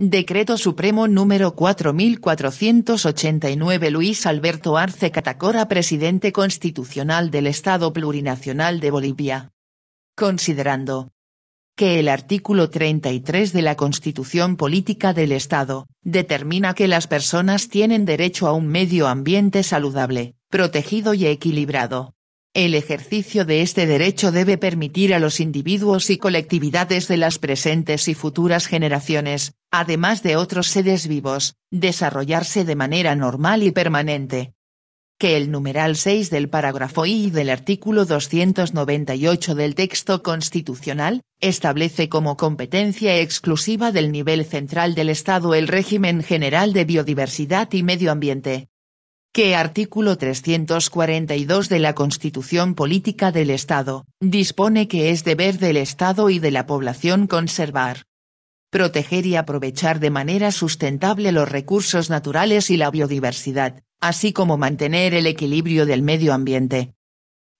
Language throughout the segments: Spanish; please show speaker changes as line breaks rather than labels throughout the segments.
Decreto Supremo número 4489 Luis Alberto Arce Catacora Presidente Constitucional del Estado Plurinacional de Bolivia. Considerando que el artículo 33 de la Constitución Política del Estado, determina que las personas tienen derecho a un medio ambiente saludable, protegido y equilibrado, el ejercicio de este derecho debe permitir a los individuos y colectividades de las presentes y futuras generaciones, además de otros seres vivos, desarrollarse de manera normal y permanente. Que el numeral 6 del parágrafo I del artículo 298 del texto constitucional, establece como competencia exclusiva del nivel central del Estado el régimen general de biodiversidad y medio ambiente, que artículo 342 de la Constitución Política del Estado, dispone que es deber del Estado y de la población conservar, proteger y aprovechar de manera sustentable los recursos naturales y la biodiversidad, así como mantener el equilibrio del medio ambiente.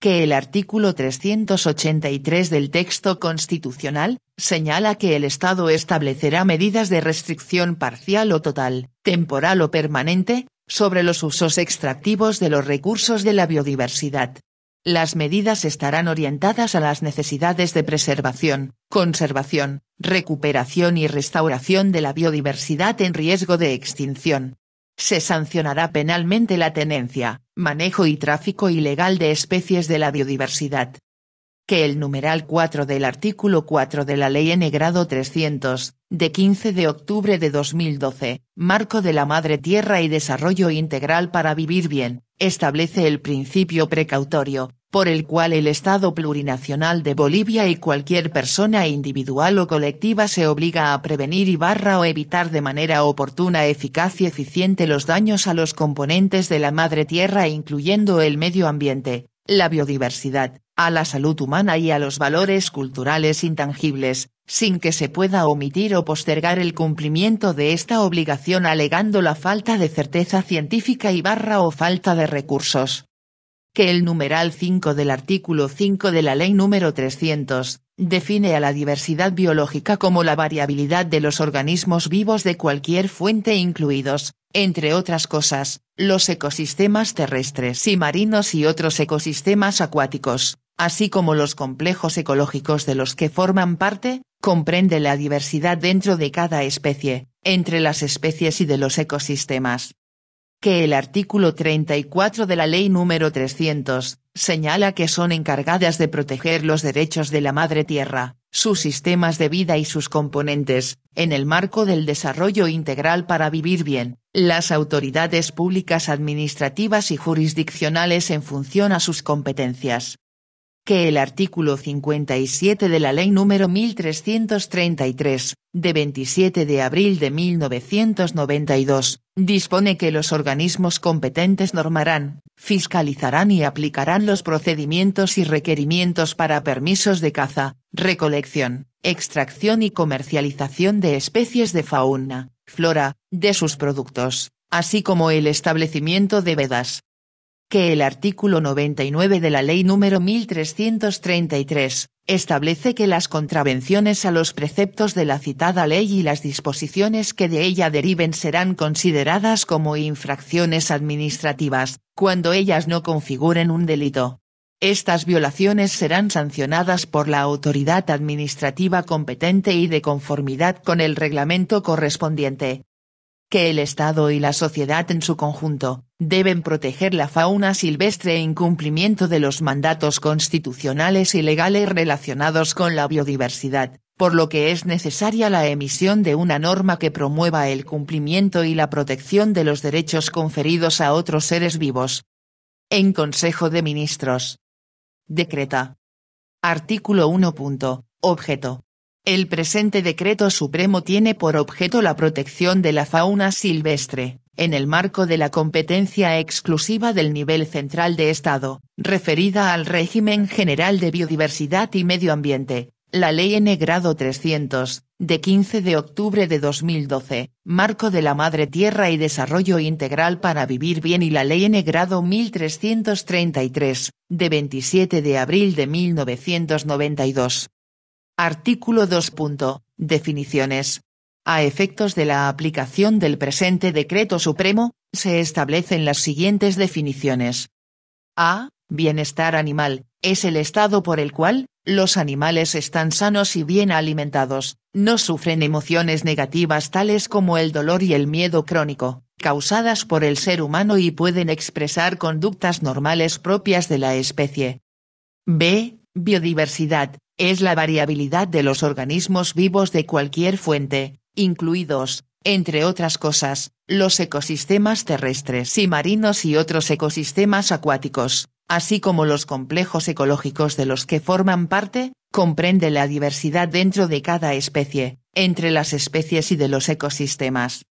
Que el artículo 383 del texto constitucional, señala que el Estado establecerá medidas de restricción parcial o total, temporal o permanente, sobre los usos extractivos de los recursos de la biodiversidad. Las medidas estarán orientadas a las necesidades de preservación, conservación, recuperación y restauración de la biodiversidad en riesgo de extinción. Se sancionará penalmente la tenencia, manejo y tráfico ilegal de especies de la biodiversidad, que el numeral 4 del artículo 4 de la Ley N grado 300, de 15 de octubre de 2012, Marco de la Madre Tierra y Desarrollo Integral para Vivir Bien, establece el principio precautorio, por el cual el Estado plurinacional de Bolivia y cualquier persona individual o colectiva se obliga a prevenir y barra o evitar de manera oportuna, eficaz y eficiente los daños a los componentes de la Madre Tierra incluyendo el medio ambiente, la biodiversidad, a la salud humana y a los valores culturales intangibles, sin que se pueda omitir o postergar el cumplimiento de esta obligación alegando la falta de certeza científica y barra o falta de recursos. Que el numeral 5 del artículo 5 de la Ley número 300, define a la diversidad biológica como la variabilidad de los organismos vivos de cualquier fuente incluidos, entre otras cosas, los ecosistemas terrestres y marinos y otros ecosistemas acuáticos, así como los complejos ecológicos de los que forman parte, comprende la diversidad dentro de cada especie, entre las especies y de los ecosistemas. Que el artículo 34 de la Ley número 300 señala que son encargadas de proteger los derechos de la Madre Tierra, sus sistemas de vida y sus componentes, en el marco del desarrollo integral para vivir bien, las autoridades públicas administrativas y jurisdiccionales en función a sus competencias, que el artículo 57 de la Ley número 1333, de 27 de abril de 1992, dispone que los organismos competentes normarán, fiscalizarán y aplicarán los procedimientos y requerimientos para permisos de caza, recolección, extracción y comercialización de especies de fauna, flora, de sus productos, así como el establecimiento de vedas, que el artículo 99 de la Ley número 1333, establece que las contravenciones a los preceptos de la citada ley y las disposiciones que de ella deriven serán consideradas como infracciones administrativas, cuando ellas no configuren un delito. Estas violaciones serán sancionadas por la autoridad administrativa competente y de conformidad con el reglamento correspondiente. Que el Estado y la sociedad en su conjunto, deben proteger la fauna silvestre en cumplimiento de los mandatos constitucionales y legales relacionados con la biodiversidad, por lo que es necesaria la emisión de una norma que promueva el cumplimiento y la protección de los derechos conferidos a otros seres vivos. En Consejo de Ministros. Decreta. Artículo 1. Objeto. El presente decreto supremo tiene por objeto la protección de la fauna silvestre, en el marco de la competencia exclusiva del nivel central de Estado, referida al régimen general de biodiversidad y medio ambiente, la Ley N grado 300, de 15 de octubre de 2012, Marco de la Madre Tierra y Desarrollo Integral para Vivir Bien y la Ley N grado 1333, de 27 de abril de 1992. Artículo 2. Definiciones. A efectos de la aplicación del presente decreto supremo, se establecen las siguientes definiciones. A. Bienestar animal, es el estado por el cual, los animales están sanos y bien alimentados, no sufren emociones negativas tales como el dolor y el miedo crónico, causadas por el ser humano y pueden expresar conductas normales propias de la especie. B. Biodiversidad, es la variabilidad de los organismos vivos de cualquier fuente, incluidos, entre otras cosas, los ecosistemas terrestres y marinos y otros ecosistemas acuáticos, así como los complejos ecológicos de los que forman parte, comprende la diversidad dentro de cada especie, entre las especies y de los ecosistemas.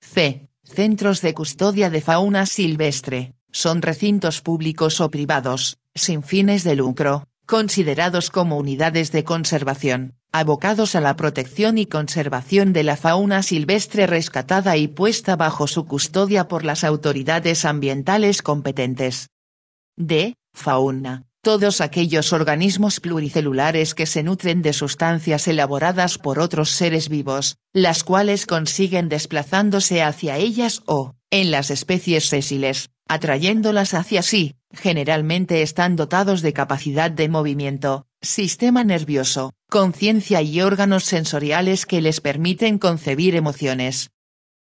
C. Centros de custodia de fauna silvestre. Son recintos públicos o privados, sin fines de lucro, considerados como unidades de conservación, abocados a la protección y conservación de la fauna silvestre rescatada y puesta bajo su custodia por las autoridades ambientales competentes. D. Fauna. Todos aquellos organismos pluricelulares que se nutren de sustancias elaboradas por otros seres vivos, las cuales consiguen desplazándose hacia ellas o, en las especies sésiles, atrayéndolas hacia sí, generalmente están dotados de capacidad de movimiento, sistema nervioso, conciencia y órganos sensoriales que les permiten concebir emociones.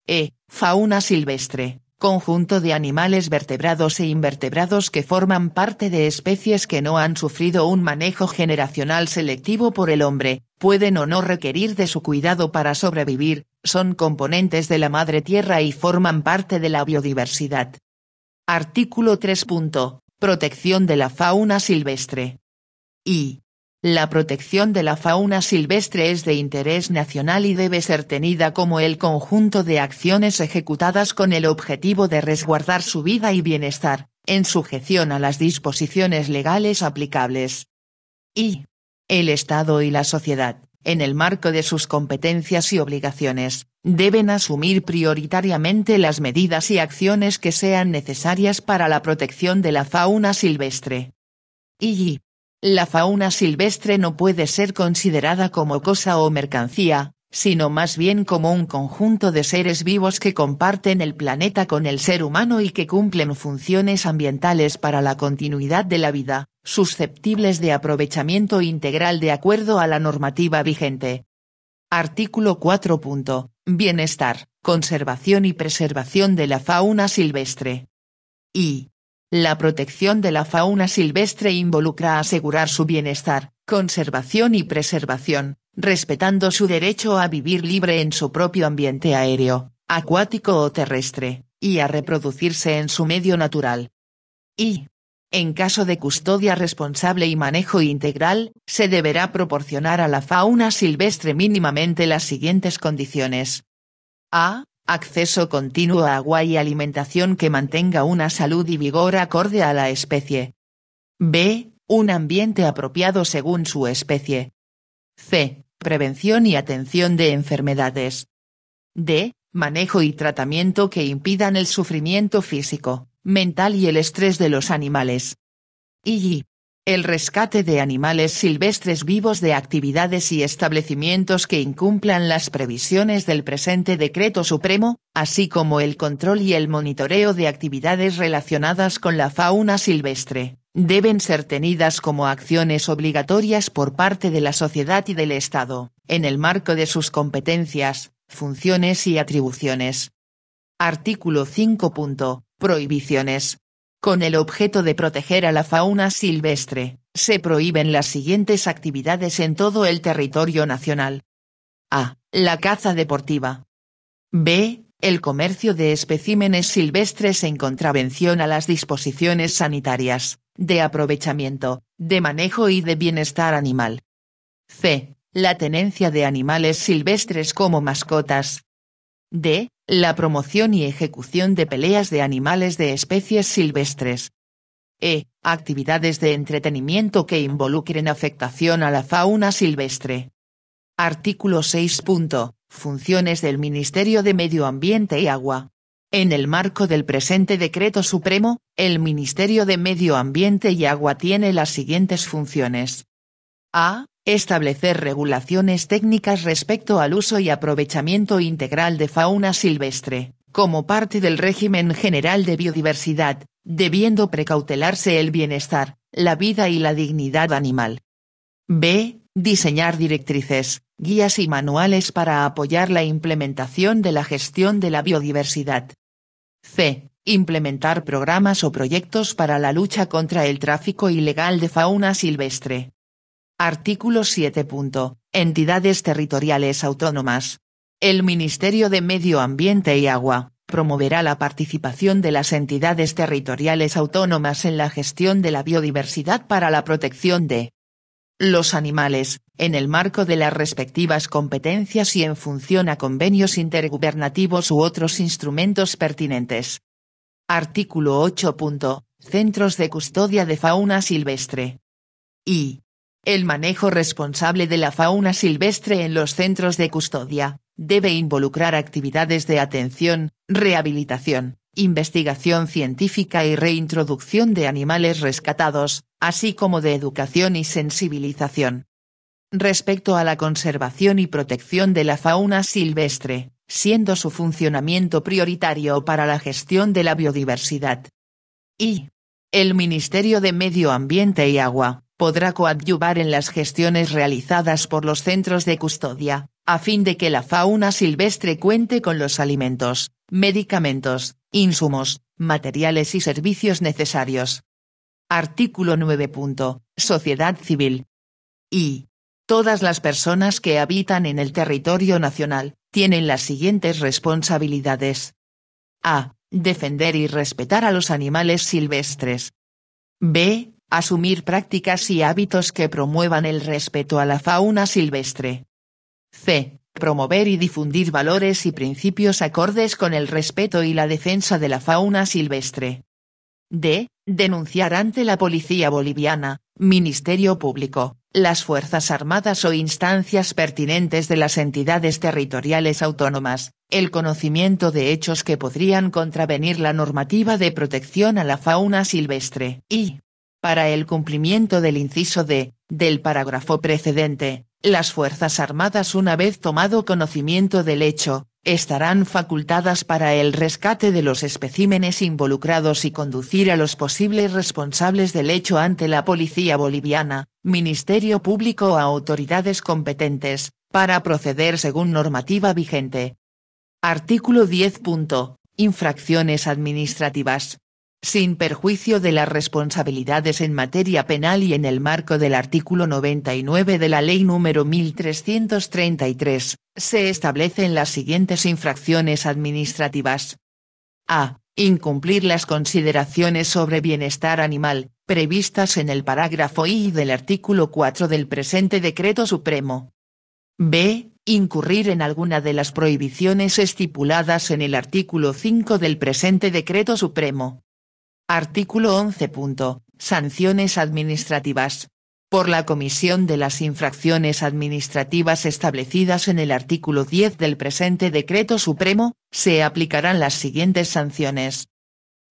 E. Fauna silvestre, conjunto de animales vertebrados e invertebrados que forman parte de especies que no han sufrido un manejo generacional selectivo por el hombre, pueden o no requerir de su cuidado para sobrevivir, son componentes de la madre tierra y forman parte de la biodiversidad. Artículo 3. Protección de la fauna silvestre. Y. La protección de la fauna silvestre es de interés nacional y debe ser tenida como el conjunto de acciones ejecutadas con el objetivo de resguardar su vida y bienestar, en sujeción a las disposiciones legales aplicables. Y. El Estado y la sociedad, en el marco de sus competencias y obligaciones, deben asumir prioritariamente las medidas y acciones que sean necesarias para la protección de la fauna silvestre. Y la fauna silvestre no puede ser considerada como cosa o mercancía, sino más bien como un conjunto de seres vivos que comparten el planeta con el ser humano y que cumplen funciones ambientales para la continuidad de la vida, susceptibles de aprovechamiento integral de acuerdo a la normativa vigente. Artículo 4. Bienestar, conservación y preservación de la fauna silvestre. Y, la protección de la fauna silvestre involucra asegurar su bienestar, conservación y preservación, respetando su derecho a vivir libre en su propio ambiente aéreo, acuático o terrestre, y a reproducirse en su medio natural. Y, en caso de custodia responsable y manejo integral, se deberá proporcionar a la fauna silvestre mínimamente las siguientes condiciones. A acceso continuo a agua y alimentación que mantenga una salud y vigor acorde a la especie. B. Un ambiente apropiado según su especie. C. Prevención y atención de enfermedades. D. Manejo y tratamiento que impidan el sufrimiento físico, mental y el estrés de los animales. Y el rescate de animales silvestres vivos de actividades y establecimientos que incumplan las previsiones del presente decreto supremo, así como el control y el monitoreo de actividades relacionadas con la fauna silvestre, deben ser tenidas como acciones obligatorias por parte de la sociedad y del Estado, en el marco de sus competencias, funciones y atribuciones. Artículo 5. Prohibiciones. Con el objeto de proteger a la fauna silvestre, se prohíben las siguientes actividades en todo el territorio nacional. A. La caza deportiva. B. El comercio de especímenes silvestres en contravención a las disposiciones sanitarias, de aprovechamiento, de manejo y de bienestar animal. C. La tenencia de animales silvestres como mascotas. D la promoción y ejecución de peleas de animales de especies silvestres. E. Actividades de entretenimiento que involucren afectación a la fauna silvestre. Artículo 6. Funciones del Ministerio de Medio Ambiente y Agua. En el marco del presente decreto supremo, el Ministerio de Medio Ambiente y Agua tiene las siguientes funciones. A. Establecer regulaciones técnicas respecto al uso y aprovechamiento integral de fauna silvestre, como parte del régimen general de biodiversidad, debiendo precautelarse el bienestar, la vida y la dignidad animal. B. Diseñar directrices, guías y manuales para apoyar la implementación de la gestión de la biodiversidad. C. Implementar programas o proyectos para la lucha contra el tráfico ilegal de fauna silvestre, Artículo 7. Entidades territoriales autónomas. El Ministerio de Medio Ambiente y Agua promoverá la participación de las entidades territoriales autónomas en la gestión de la biodiversidad para la protección de los animales, en el marco de las respectivas competencias y en función a convenios intergubernativos u otros instrumentos pertinentes. Artículo 8. Centros de custodia de fauna silvestre. Y. El manejo responsable de la fauna silvestre en los centros de custodia debe involucrar actividades de atención, rehabilitación, investigación científica y reintroducción de animales rescatados, así como de educación y sensibilización. Respecto a la conservación y protección de la fauna silvestre, siendo su funcionamiento prioritario para la gestión de la biodiversidad. Y. El Ministerio de Medio Ambiente y Agua, podrá coadyuvar en las gestiones realizadas por los centros de custodia, a fin de que la fauna silvestre cuente con los alimentos, medicamentos, insumos, materiales y servicios necesarios. Artículo 9. Sociedad civil. Y. Todas las personas que habitan en el territorio nacional tienen las siguientes responsabilidades. A. Defender y respetar a los animales silvestres. B asumir prácticas y hábitos que promuevan el respeto a la fauna silvestre. C. Promover y difundir valores y principios acordes con el respeto y la defensa de la fauna silvestre. D. Denunciar ante la Policía Boliviana, Ministerio Público, las Fuerzas Armadas o instancias pertinentes de las entidades territoriales autónomas, el conocimiento de hechos que podrían contravenir la normativa de protección a la fauna silvestre. Y para el cumplimiento del inciso D, del parágrafo precedente, las Fuerzas Armadas una vez tomado conocimiento del hecho, estarán facultadas para el rescate de los especímenes involucrados y conducir a los posibles responsables del hecho ante la Policía Boliviana, Ministerio Público o autoridades competentes, para proceder según normativa vigente. Artículo 10. Infracciones administrativas sin perjuicio de las responsabilidades en materia penal y en el marco del artículo 99 de la Ley número 1333, se establecen las siguientes infracciones administrativas. A. Incumplir las consideraciones sobre bienestar animal, previstas en el parágrafo I del artículo 4 del presente Decreto Supremo. B. Incurrir en alguna de las prohibiciones estipuladas en el artículo 5 del presente Decreto Supremo. Artículo 11. Sanciones administrativas. Por la comisión de las infracciones administrativas establecidas en el artículo 10 del presente decreto supremo, se aplicarán las siguientes sanciones.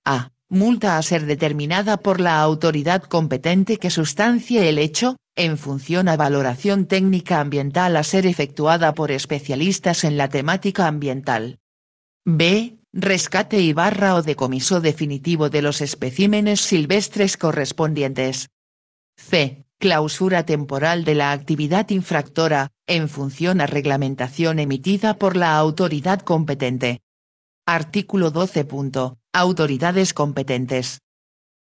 A. Multa a ser determinada por la autoridad competente que sustancie el hecho, en función a valoración técnica ambiental a ser efectuada por especialistas en la temática ambiental. B. Rescate y barra o decomiso definitivo de los especímenes silvestres correspondientes. C. Clausura temporal de la actividad infractora, en función a reglamentación emitida por la autoridad competente. Artículo 12. Autoridades competentes.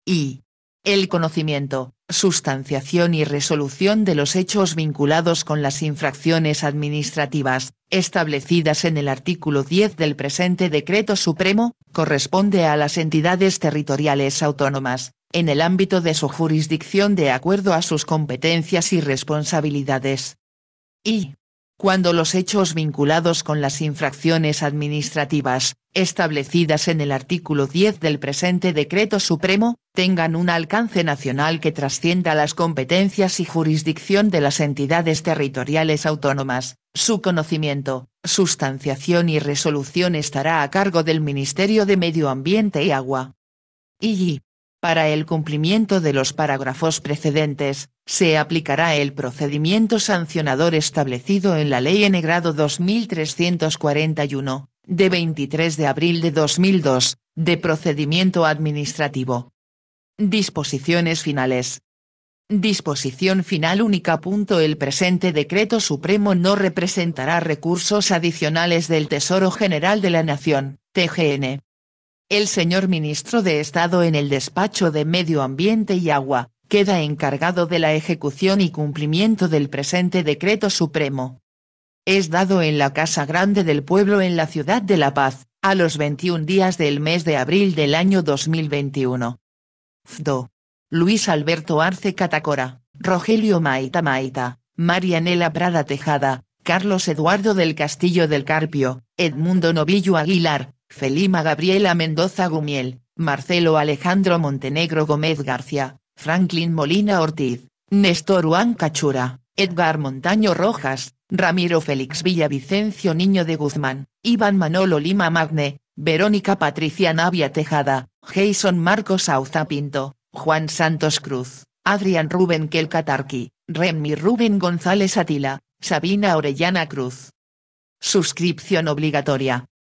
I. El conocimiento, sustanciación y resolución de los hechos vinculados con las infracciones administrativas, establecidas en el artículo 10 del presente Decreto Supremo, corresponde a las entidades territoriales autónomas, en el ámbito de su jurisdicción de acuerdo a sus competencias y responsabilidades. Y, cuando los hechos vinculados con las infracciones administrativas, establecidas en el artículo 10 del presente decreto supremo, tengan un alcance nacional que trascienda las competencias y jurisdicción de las entidades territoriales autónomas, su conocimiento, sustanciación y resolución estará a cargo del Ministerio de Medio Ambiente y Agua. Y para el cumplimiento de los parágrafos precedentes, se aplicará el procedimiento sancionador establecido en la Ley N 2341, de 23 de abril de 2002, de procedimiento administrativo. Disposiciones finales. Disposición final única. El presente decreto supremo no representará recursos adicionales del Tesoro General de la Nación, TGN, el señor ministro de Estado en el despacho de Medio Ambiente y Agua, queda encargado de la ejecución y cumplimiento del presente decreto supremo. Es dado en la Casa Grande del Pueblo en la Ciudad de La Paz, a los 21 días del mes de abril del año 2021. FDO. Luis Alberto Arce Catacora, Rogelio Maita Maita, Marianela Prada Tejada, Carlos Eduardo del Castillo del Carpio, Edmundo Novillo Aguilar, Felima Gabriela Mendoza Gumiel, Marcelo Alejandro Montenegro Gómez García, Franklin Molina Ortiz, Néstor Juan Cachura, Edgar Montaño Rojas, Ramiro Félix Villavicencio Niño de Guzmán, Iván Manolo Lima Magne, Verónica Patricia Navia Tejada, Jason Marcos Auza Pinto, Juan Santos Cruz, Adrián Rubén Kelkatarqui, Remy Rubén González Atila, Sabina Orellana Cruz. Suscripción obligatoria.